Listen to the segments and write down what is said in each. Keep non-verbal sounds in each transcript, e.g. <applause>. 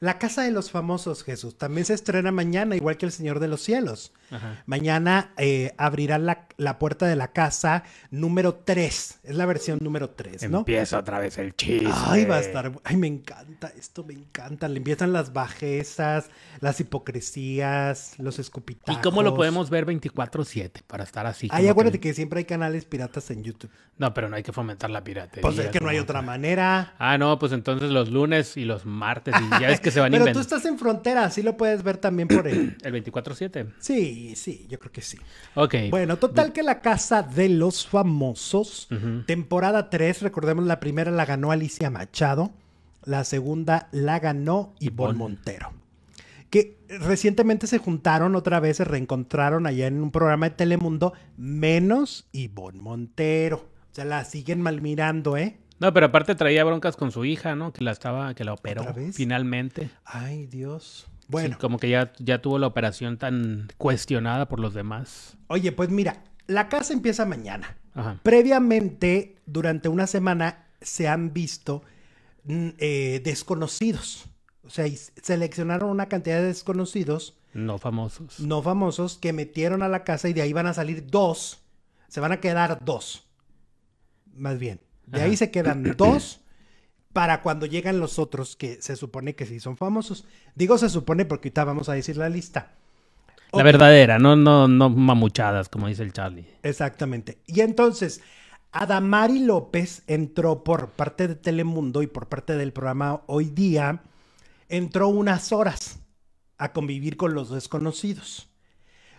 La Casa de los Famosos, Jesús, también se estrena mañana, igual que El Señor de los Cielos. Mañana eh, abrirá la, puerta de la casa número 3. Es la versión número 3, ¿no? Empieza otra vez el chiste. Ay, va a estar... Ay, me encanta esto, me encanta. Le empiezan las bajezas, las hipocresías, los escupitajos. ¿Y cómo lo podemos ver 24-7 para estar así? Ay, acuérdate que... siempre hay canales piratas en YouTube. No, pero no hay que fomentar la piratería. Pues es que no hay otra manera. Ah, no, pues entonces los lunes y los martes y ya es <laughs> Pero tú estás en frontera, así lo puedes ver también por <clears throat> El, 24-7. Sí, sí, yo creo que sí. Ok. Bueno, total que la casa de los famosos, temporada 3, recordemos la primera la ganó Alicia Machado, la segunda la ganó Ivonne Montero. Que recientemente se juntaron otra vez, se reencontraron allá en un programa de Telemundo, menos Ivonne Montero. O sea, la siguen mal mirando, ¿eh? No, pero aparte traía broncas con su hija, ¿no? Que la estaba, que la operó finalmente. Ay, Dios. Bueno. como que ya, ya tuvo la operación tan cuestionada por los demás. Oye, pues mira, la casa empieza mañana. Previamente, durante una semana, se han visto mm, eh, desconocidos. O sea, seleccionaron una cantidad de desconocidos. No famosos. No famosos que metieron a la casa y de ahí van a salir dos. Se van a quedar dos. Más bien. De ahí se quedan <clears throat> dos para cuando llegan los otros que se supone que sí son famosos. Digo se supone porque ahorita vamos a decir la lista. La verdadera, no, no, no mamuchadas, como dice el Charlie. Exactamente. Y entonces, Adamari López entró por parte de Telemundo y por parte del programa Hoy Día, entró unas horas a convivir con los desconocidos.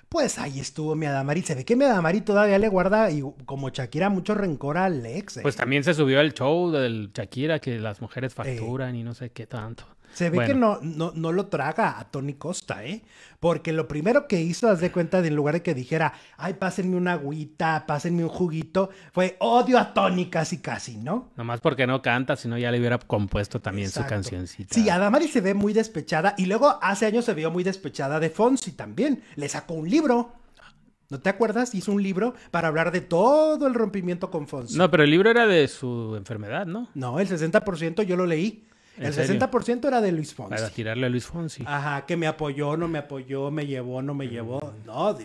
Pues ahí estuvo mi Adamari. Se ve que mi Adamari todavía le guarda, y como Shakira, mucho rencor al ex. Eh. Pues también se subió el show del Shakira, que las mujeres facturan eh. y no sé qué tanto. Se ve que no, no, lo traga a Tony Costa, ¿eh? Porque lo primero que hizo, haz de cuenta, en lugar de que dijera, ay, pásenme una agüita, pásenme un juguito, fue odio a Tony casi, casi, ¿no? Nomás porque no canta, sino ya le hubiera compuesto también su cancioncita. Sí, Adamari se ve muy despechada y luego hace años se vio muy despechada de Fonsi también. Le sacó un libro. ¿No te acuerdas? Hizo un libro para hablar de todo el rompimiento con Fonsi. No, pero el libro era de su enfermedad, ¿no? No, el 60% yo lo leí. El 60% era de Luis Fonsi. Para tirarle a Luis Fonsi. Ajá, que me apoyó, no me apoyó, me llevó, no me llevó. No,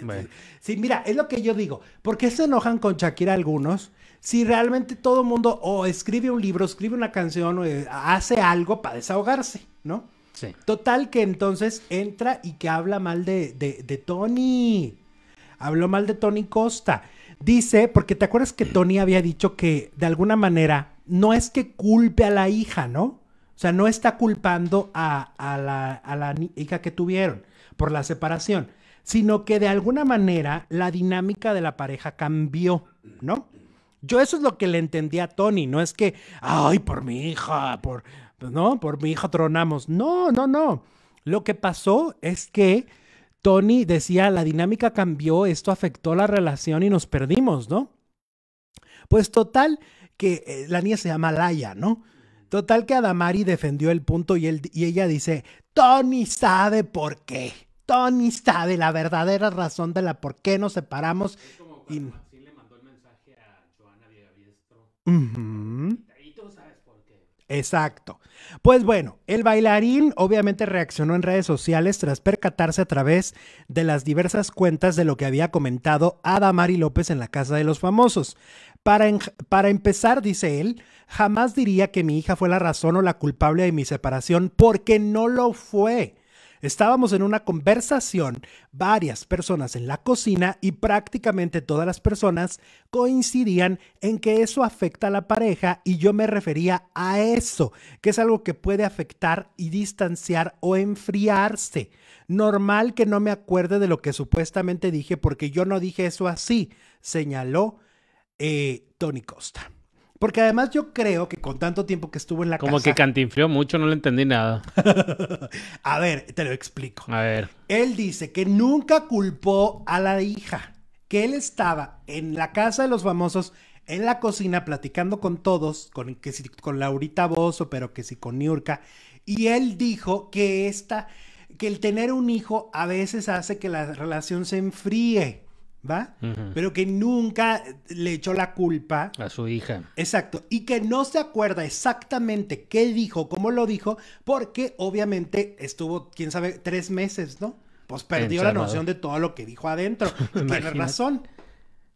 sí, mira, es lo que yo digo. ¿Por qué se enojan con Shakira algunos? Si realmente todo mundo o escribe un libro, escribe una canción, o eh, hace algo para desahogarse, ¿no? Sí. Total que entonces entra y que habla mal de Tony. Habló mal de Tony Costa. Dice, porque te acuerdas que Tony había dicho que de alguna manera no es que culpe a la hija, ¿no? O sea, no está culpando a, a, la, a la hija que tuvieron por la separación, sino que de alguna manera la dinámica de la pareja cambió, ¿no? Yo eso es lo que le entendí a Tony, no es que, ay, por mi hija, por, ¿no? Por mi hija tronamos. No, no, no. Lo que pasó es que Tony decía, la dinámica cambió, esto afectó la relación y nos perdimos, ¿no? Pues total, que eh, la niña se llama Laia, ¿no? Total que Adamari defendió el punto y, él, y ella dice, Tony sabe por qué. Tony sabe la verdadera razón de la por qué nos separamos. Es como cuando le mandó el mensaje a Joana Exacto. Pues bueno, el bailarín obviamente reaccionó en redes sociales tras percatarse a través de las diversas cuentas de lo que había comentado Adamari López en la Casa de los Famosos. Para, para empezar, dice él, jamás diría que mi hija fue la razón o la culpable de mi separación porque no lo fue. Estábamos en una conversación, varias personas en la cocina y prácticamente todas las personas coincidían en que eso afecta a la pareja y yo me refería a eso, que es algo que puede afectar y distanciar o enfriarse. Normal que no me acuerde de lo que supuestamente dije porque yo no dije eso así, señaló eh, Tony Costa. Porque además yo creo que con tanto tiempo que estuvo en la Como que cantinfrió mucho, no le entendí nada. <laughs> a ver, te lo explico. A ver. Él dice que nunca culpó a la hija, que él estaba en la casa de los famosos en la cocina platicando con todos, con, que con Laurita Bozo, pero que sí con Niurka, y él dijo que esta, que el tener un hijo a veces hace que la relación se enfríe. ¿va? Pero que nunca le echó la culpa a su hija. Exacto. Y que no se acuerda exactamente qué dijo, cómo lo dijo, porque obviamente estuvo, quién sabe, tres meses, ¿no? Pues perdió la noción de todo lo que dijo adentro. <laughs> Tiene razón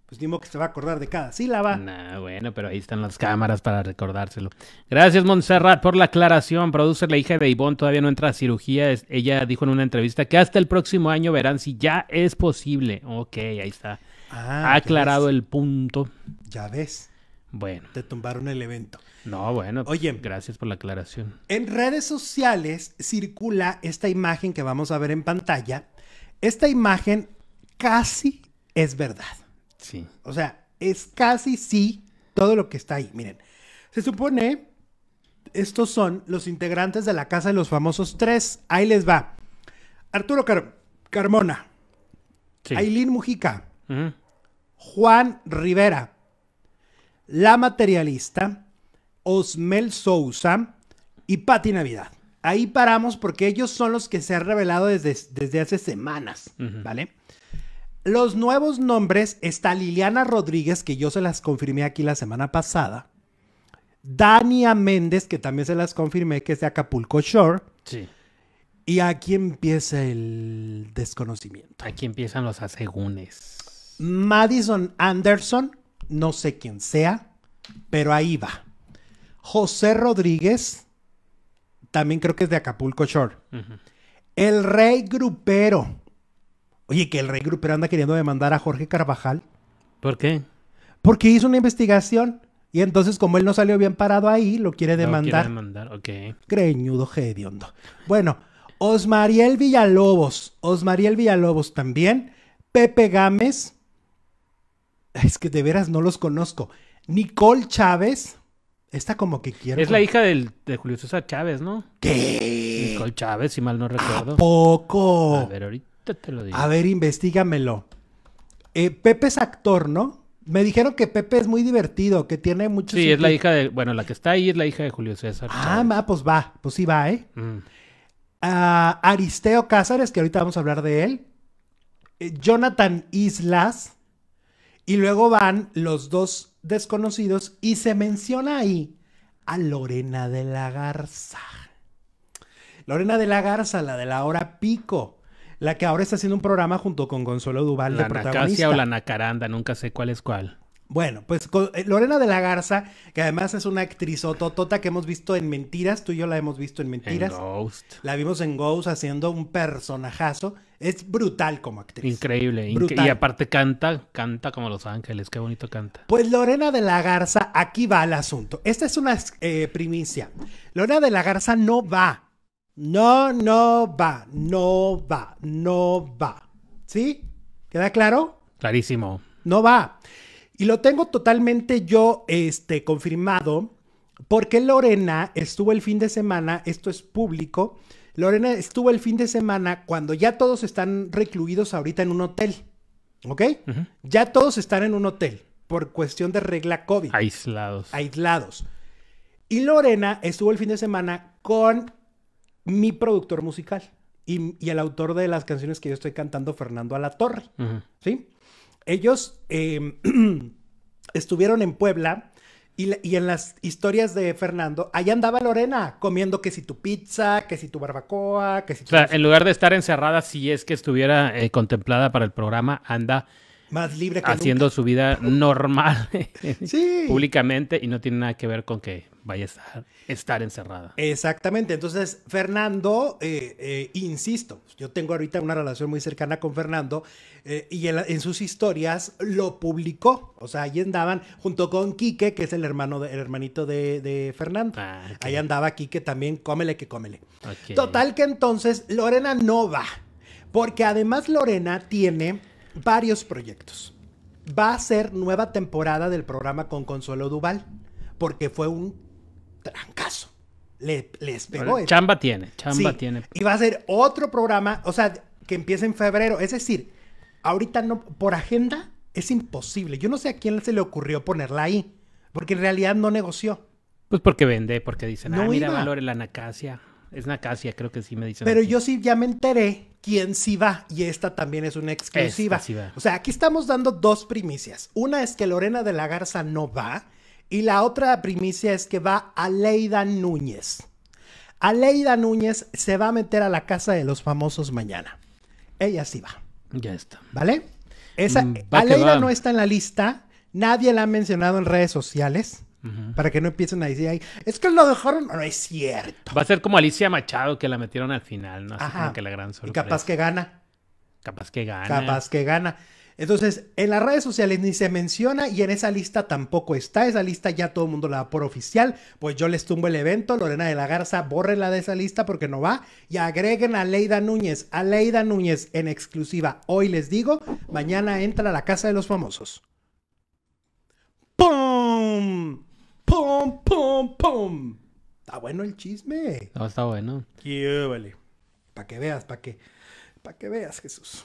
pues ni modo que se va a acordar de cada sílaba. Nah, bueno, pero ahí están las cámaras para recordárselo. Gracias, Montserrat, por la aclaración. Produce la hija de Ivonne, todavía no entra a cirugía. ella dijo en una entrevista que hasta el próximo año verán si ya es posible. Ok, ahí está. Ah, ha aclarado el punto. Ya ves. Bueno. Te tumbaron el evento. No, bueno. Oye. Gracias por la aclaración. En redes sociales circula esta imagen que vamos a ver en pantalla. Esta imagen casi es verdad. Sí. O sea, es casi sí todo lo que está ahí. Miren, se supone, estos son los integrantes de la Casa de los Famosos tres. Ahí les va. Arturo Carmona. Aileen Mujica. Juan Rivera. La Materialista. Osmel Sousa y Patti Navidad. Ahí paramos porque ellos son los que se han revelado desde, desde hace semanas, ¿vale? Los nuevos nombres está Liliana Rodríguez, que yo se las confirmé aquí la semana pasada. Dania Méndez, que también se las confirmé, que es de Acapulco Shore. Sí. Y aquí empieza el desconocimiento. Aquí empiezan los asegúnes. Madison Anderson, no sé quién sea, pero ahí va. José Rodríguez, también creo que es de Acapulco Shore. El Rey Grupero, Oye, que el Rey Grupero anda queriendo demandar a Jorge Carvajal. ¿Por qué? Porque hizo una investigación. Y entonces, como él no salió bien parado ahí, lo quiere demandar. Lo quiere demandar, ok. Creñudo, hediondo. Bueno, Osmariel Villalobos. Osmariel Villalobos también. Pepe Gámez. Es que de veras no los conozco. Nicole Chávez. Esta como que quiere. Es la hija del, de Julio César Chávez, ¿no? ¿Qué? Nicole Chávez, si mal no recuerdo. ¿A poco? A ver, ahorita. Te, lo digo. A ver, investigamelo. Eh, Pepe es actor, ¿no? Me dijeron que Pepe es muy divertido, que tiene mucho. Sí, es la hija de. Bueno, la que está ahí es la hija de Julio César. Ah, pues va, pues sí va, ¿eh? Mm. Ah, Aristeo Cázares, que ahorita vamos a hablar de él. Eh, Jonathan Islas. Y luego van los dos desconocidos y se menciona ahí a Lorena de la Garza. Lorena de la Garza, la de la hora pico la que ahora está haciendo un programa junto con Gonzalo Duval la de protagonista. o la Nacaranda, nunca sé cuál es cuál. Bueno, pues eh, Lorena de la Garza, que además es una actriz ototota que hemos visto en Mentiras, tú y yo la hemos visto en Mentiras. En Ghost. La vimos en Ghost haciendo un personajazo. Es brutal como actriz. Increíble. y aparte canta, canta como Los Ángeles, qué bonito canta. Pues Lorena de la Garza, aquí va el asunto. Esta es una eh, primicia. Lorena de la Garza no va no, no va, no va, no va. ¿Sí? ¿Queda claro? Clarísimo. No va. Y lo tengo totalmente yo este, confirmado porque Lorena estuvo el fin de semana, esto es público, Lorena estuvo el fin de semana cuando ya todos están recluidos ahorita en un hotel, ¿ok? Ya todos están en un hotel por cuestión de regla COVID. Aislados. Aislados. Y Lorena estuvo el fin de semana con mi productor musical y, el autor de las canciones que yo estoy cantando, Fernando Alatorre. la Torre. ¿Sí? Ellos em, <clears throat> estuvieron en Puebla. Y, en las historias de Fernando, ahí andaba Lorena comiendo que si tu pizza, que si tu barbacoa, que si tu... O sea, en lugar de estar encerrada, si es que estuviera eh, contemplada para el programa, anda más libre que Haciendo su vida normal <laughs> sí. públicamente y no tiene nada que ver con que vaya a estar, encerrada. Exactamente. Entonces, Fernando, eh, eh, insisto, yo tengo ahorita una relación muy cercana con Fernando eh, y en, sus historias lo publicó. O sea, ahí andaban junto con Quique, que es el hermano hermanito de, Fernando. Ah, ahí andaba Quique también, cómele que cómele. Total que entonces Lorena no va, porque además Lorena tiene varios proyectos. Va a ser nueva temporada del programa con Consuelo Duval, porque fue un trancazo. Le, les pegó. chamba tiene, chamba tiene. Y va a ser otro programa, o sea, que empiece en febrero. Es decir, ahorita no, por agenda es imposible. Yo no sé a quién se le ocurrió ponerla ahí, porque en realidad no negoció. Pues porque vende, porque dicen, no ah, mira, valor la anacacia. Es casia, creo que sí me dice. Pero yo sí ya me enteré quién sí va. Y esta también es una exclusiva. o sea, aquí estamos dando dos primicias. Una es que Lorena de la Garza no va. Y la otra primicia es que va Aleida Núñez. Aleida Núñez se va a meter a la casa de los famosos mañana. Ella sí va. Ya está. ¿Vale? Esa, mm, Aleida no está en la lista. Nadie la ha mencionado en redes sociales. Para que no empiecen a decir, ahí es que lo dejaron, no es cierto. Va a ser como Alicia Machado que la metieron al final, ¿no? que la gran sorpresa. capaz que gana. Capaz que gana. Capaz que gana. Entonces, en las redes sociales ni se menciona y en esa lista tampoco está. Esa lista ya todo el mundo la da por oficial. Pues yo les tumbo el evento. Lorena de la Garza, bórrela de esa lista porque no va. Y agreguen a Leida Núñez. A Leida Núñez en exclusiva. Hoy les digo, mañana entra a la Casa de los Famosos. ¡Pum! ¡Pum, pum, pum! Está bueno el chisme. No, está bueno. ¡Qué Para que veas, para que, para que veas, Jesús.